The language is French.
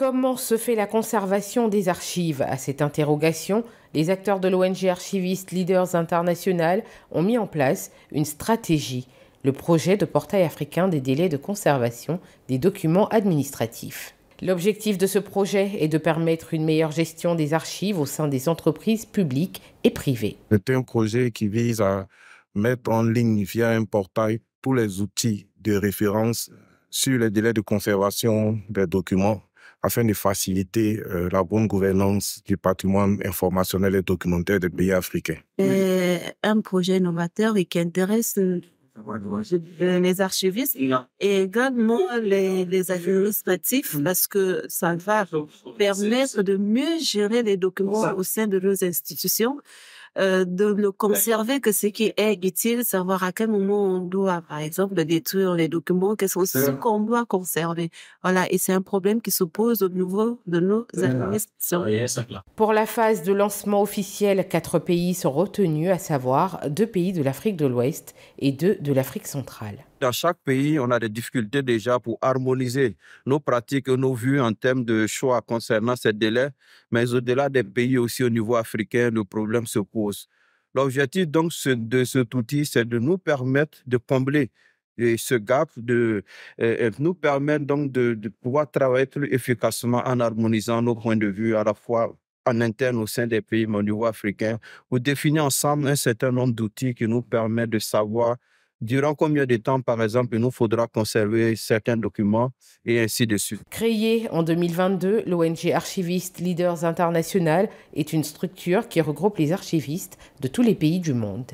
Comment se fait la conservation des archives À cette interrogation, les acteurs de l'ONG Archiviste Leaders International ont mis en place une stratégie, le projet de portail africain des délais de conservation des documents administratifs. L'objectif de ce projet est de permettre une meilleure gestion des archives au sein des entreprises publiques et privées. C'est un projet qui vise à mettre en ligne via un portail tous les outils de référence sur les délais de conservation des documents afin de faciliter euh, la bonne gouvernance du patrimoine informationnel et documentaire des pays africains. Euh, un projet novateur et qui intéresse euh, les archivistes et également les, les, administratifs parce que ça va permettre de mieux gérer les documents au sein de nos institutions euh, de le conserver, que ce qui est utile, savoir à quel moment on doit, par exemple, détruire les documents, quels sont ceux qu'on doit conserver. Voilà, et c'est un problème qui se pose au niveau de nos administrations. Pour la phase de lancement officiel, quatre pays sont retenus, à savoir deux pays de l'Afrique de l'Ouest et deux de l'Afrique centrale. Dans chaque pays, on a des difficultés déjà pour harmoniser nos pratiques, nos vues en termes de choix concernant ces délais. Mais au-delà des pays aussi au niveau africain, le problème se pose L'objectif donc de cet outil, c'est de nous permettre de combler ce gap, de, euh, euh, nous permettre donc de, de, pouvoir travailler plus efficacement en harmonisant nos points de vue à la fois en interne au sein des pays mondiaux africains, ou définir ensemble un certain nombre d'outils qui nous permettent de savoir durant combien de temps, par exemple, il nous faudra conserver certains documents et ainsi de suite. Créée en 2022, l'ONG Archiviste Leaders International est une structure qui regroupe les archivistes de tous les pays du monde.